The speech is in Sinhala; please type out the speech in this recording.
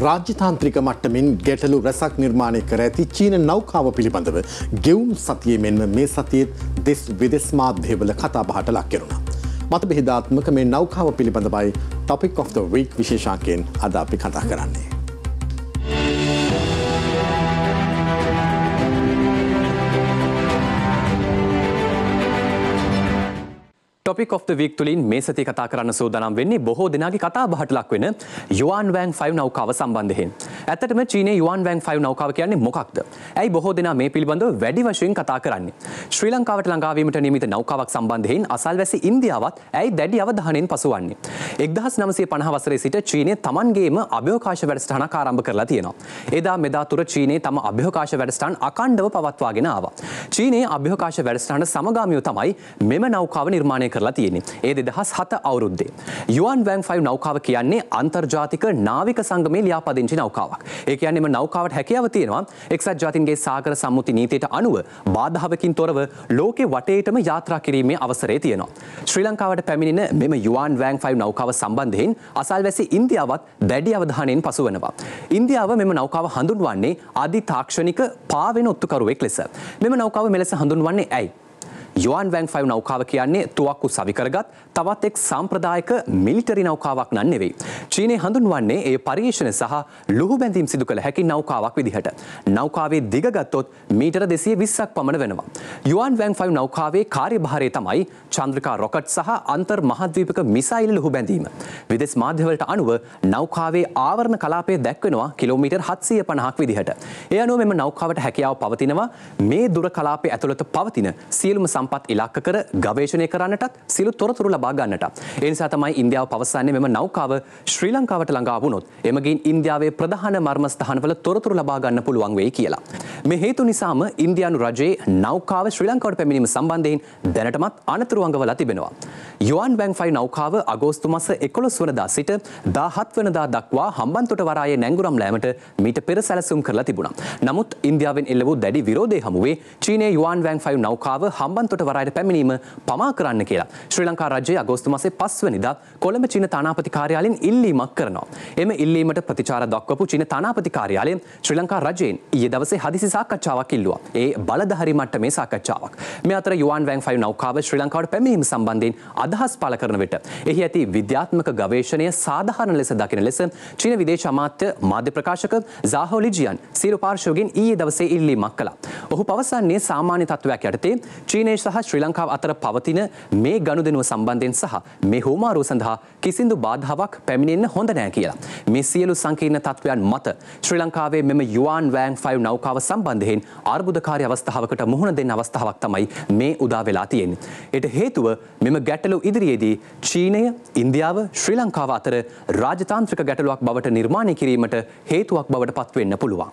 රාජ්‍යතාන්ත්‍රික මට්ටමින් ගැටලු රැසක් නිර්මාණය කර ඇති චීන නෞකාව පිළිබඳව ගෙවුම් සතියේ මෙන්ම මේ සතියත් දෙස් විදෙස් මාධ්‍යවල කතාබහට ලක්කෙරුණ. මත බෙහිධාත්මක මේ නෞකාව පිළිබඳවයි ටොපික් of the වීක් විශේෂාකයෙන් අද අපි කතා කරන්නේ. ටොපික් of the week තුලින් මේ සති කතා කරන්න සූදානම් වෙන්නේ බොහෝ දෙනාගේ කතා බහට ලක් වෙන යුවාන් වෑන් 5 නෞකාව සම්බන්ධයෙන්. ඇත්තටම චීනයේ යුවාන් වෑන් 5 නෞකාව කියන්නේ මොකක්ද? ඇයි බොහෝ දෙනා මේ පිළිබඳව වැඩි වශයෙන් කතා කරන්නේ? ශ්‍රී ලංකාවට ළඟාවීමට නියමිත නෞකාවක් සම්බන්ධයෙන් අසල්වැසි ඉන්දියාවත් ඇයි දැඩි අවධානයෙන් පසුවන්නේ? 1950 වසරේ සිට චීනය තමන්ගේම අභ්‍යවකාශ වැඩසටහනක් ආරම්භ කරලා තියෙනවා. එදා මෙදා තුර චීනයේ තම අභ්‍යවකාශ වැඩසටහන් අඛණ්ඩව පවත්වාගෙන ආවා. චීනයේ අභ්‍යවකාශ වැඩසටහන සමගාමීව තමයි මෙම නෞකාව නිර්මාණය කරලා කරලා තියෙන. ඒ දෙදහස් හත අවුරුද්දේ. යුවන් වෑන් ෆයිව් නෞකාව කියන්නේ අන්තර්ජාතික නාවික සංගමේ ලියාපදිංචි නෞකාවක්. ඒ කියන්නේම නෞකාවට හැකියාව තියෙනවා එක්සත් ජාතින්ගේ සාගර සම්මුති නීතියට අනුව බාධාවකින් තොරව ලෝකෙ වටේටම යාත්‍රා කිරීමේ අවසරය තියෙනවා. ශ්‍රී ලංකාවට පැමිණෙන මෙම යුවන් වෑන් ෆයිව් නෞකාව සම්බන්ධයෙන් අසල්වැසි ඉන්දියාවත් දැඩි අවධානයෙන් පසුවනවා. ඉන්දියාව මෙම නෞකාව හඳුන්වන්නේ අධි තාක්ෂණික පාවෙන ඔත්තුකරුවෙක් ලෙස. මෙම නෞකාව මෙලෙස හඳුන්වන්නේ ඇයි යොන් වැන් ෆයිව් නෞකාව කියන්නේ තුවක්කු සවිකරගත් තවත් එක් සම්ප්‍රදායක මිලිටරි නෞකාවක් නන් නෙවෙයි. චීනය හඳුන්වන්නේ ඒ පරීක්ෂණ සහ ලොහු බැඳීම් සිදු කළ හැකි නෞකාවක් විදිහට. නෞකාවේ දිගගත්තොත් මීටර දෙසිය විස්සක් පමණ වෙනවා. යුවන් වැන් ෆයිව් නෞකාවේ කාර්යභාරය තමයි චන්ද්‍රකා රොකට් සහ අන්තර් මහද්වීපක මිසයිල් ලොහු බැඳීම. විදෙස් මාධ්‍යවලට අනුව නෞකාවේ ආවරණ කලාපය දැක්වෙනවා කිලෝමීටර් හත්සිය පණහක් විදිහට. එය අනුව මෙම නෞකාවට හැකියාව පවතිනවා මේ දුර කලාපය ඇතුළත පවතින සියලුම සම් සම්පත් ඉලක්ක කර ගවේශණය කරන්නටත් සිලු තොරතුරු ලබා ගන්නට. එනිසා තමයි ඉන්දියාව පවසන්නේ මෙම නෞකාව ශ්‍රී ලංකාවට ළඟා වුණොත් එමගින් ඉන්දියාවේ ප්‍රධාන මර්මස්ථානවල තොරතුරු ලබා ගන්න පුළුවන් වෙයි කියලා. මේ හේතු නිසාම ඉන්දියානු රජයේ නෞකාව ශ්‍රී ලංකාවට පැමිණීම සම්බන්ධයෙන් දැනටමත් අනතුරු අඟවලා තිබෙනවා. යුවන් බැංෆයි නෞකාව අගෝස්තු මස එකොළොස් වනදා සිට දාහත් වනදා දක්වා හම්බන්තොට වරායේ නැංගුරම් ලෑමට මීට පෙර සැලසුම් කරලා තිබුණා. නමුත් ඉන්දියාවෙන් එල්ල වූ දැඩි විරෝධය හමුවේ චීනයේ යුවන් බැංෆයි නෞකාව හම්බන්තොට තොට වරයට පැමිණීම පමා කරන්න කියලා ශ්‍රී ලංකා රජය අගෝස්තු මසේ පස්වනිදා කොළඹ චීන තානාපති කාර්යාලයෙන් ඉල්ලීමක් කරනවා. එම ඉල්ලීමට ප්‍රතිචාර දක්වපු චීන තානාපති කාර්යාලයෙන් ශ්‍රී ලංකා රජයෙන් ඊයේ දවසේ හදිසි සාකච්ඡාවක් ඉල්ලුවා. ඒ බලධාරී මට්ටමේ සාකච්ඡාවක්. මේ අතර යුවන් වැන් 5 නෞකාව ශ්‍රී ලංකාවට පැමිණීම සම්බන්ධයෙන් අදහස් පළ කරන විට එහි ඇති විද්‍යාත්මක ගවේෂණය සාධාරණ ලෙස දකින ලෙස චීන විදේශ අමාත්‍ය මාධ්‍ය ප්‍රකාශක ઝාහෝ ලිජියන් සියලු පාර්ශ්වගෙන් ඊයේ දවසේ ඉල්ලීමක් කළා. ඔහු පවසන්නේ සාමාන්‍ය තත්ත්වයක් යටතේ චීනයේ සහ ශ්‍රී ලංකාව අතර පවතින මේ ගනුදෙනුව සම්බන්ධයෙන් සහ මේ හෝමාරුව සඳහා කිසිදු බාධාවක් පැමිණෙන්න හොඳ නෑ කියලා. මේ සියලු සංකීර්ණ තත්ත්වයන් මත ශ්‍රී ලංකාවේ මෙම යුවාන් වෑන් 5 නෞකාව සම්බන්ධයෙන් අර්බුදකාරී අවස්ථාවකට මුහුණ දෙන්න අවස්ථාවක් තමයි මේ උදා වෙලා තියෙන්නේ. එයට හේතුව මෙම ගැටලු ඉදිරියේදී චීනය, ඉන්දියාව, ශ්‍රී ලංකාව අතර රාජතාන්ත්‍රික ගැටලුවක් බවට නිර්මාණය කිරීමට හේතුවක් බවට පත්වෙන්න පුළුවන්.